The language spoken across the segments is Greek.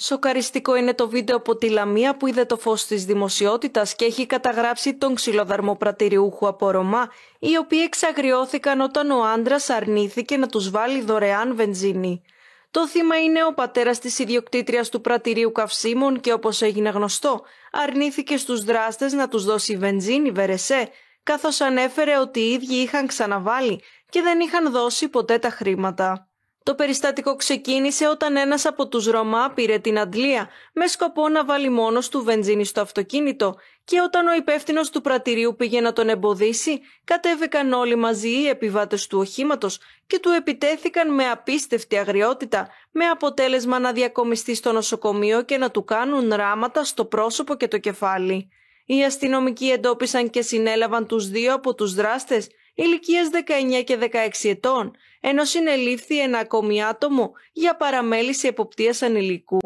Σοκαριστικό είναι το βίντεο από τη Λαμία που είδε το φως της δημοσιότητας και έχει καταγράψει τον ξυλοδαρμό ξυλοδαρμοπρατηριούχο από Ρωμά, οι οποίοι εξαγριώθηκαν όταν ο άντρας αρνήθηκε να τους βάλει δωρεάν βενζίνη. Το θύμα είναι ο πατέρας της ιδιοκτήτριας του πρατηρίου καυσίμων και όπως έγινε γνωστό, αρνήθηκε στους δράστες να τους δώσει βενζίνη βερεσέ, καθώς ανέφερε ότι οι ίδιοι είχαν ξαναβάλει και δεν είχαν δώσει ποτέ τα χρήματα. Το περιστατικό ξεκίνησε όταν ένας από τους Ρωμά πήρε την αντλία με σκοπό να βάλει μόνος του βενζίνη στο αυτοκίνητο και όταν ο υπεύθυνος του πρατηρίου πήγε να τον εμποδίσει, κατέβηκαν όλοι μαζί οι επιβάτες του οχήματος και του επιτέθηκαν με απίστευτη αγριότητα, με αποτέλεσμα να διακομιστεί στο νοσοκομείο και να του κάνουν ράματα στο πρόσωπο και το κεφάλι. Οι αστυνομικοί εντόπισαν και συνέλαβαν τους δύο από τους δράστες ηλικίας 19 και 16 ετών, ενώ συνελήφθη ένα ακόμη άτομο για παραμέληση εποπτείας ανηλικού.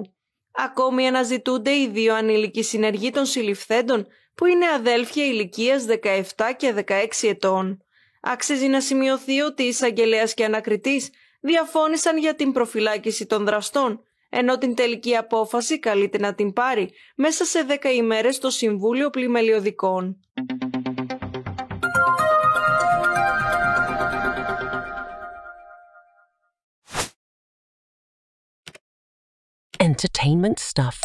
Ακόμη αναζητούνται οι δύο ανήλικοι συνεργοί των συλληφθέντων που είναι αδέλφια ηλικίας 17 και 16 ετών. Άξιζει να σημειωθεί ότι εισαγγελέας και ανακριτής διαφώνησαν για την προφυλάκηση των δραστών, ενώ την τελική απόφαση καλείται να την πάρει μέσα σε 10 ημέρες το Συμβούλιο Πλημελιωδικών. entertainment stuff.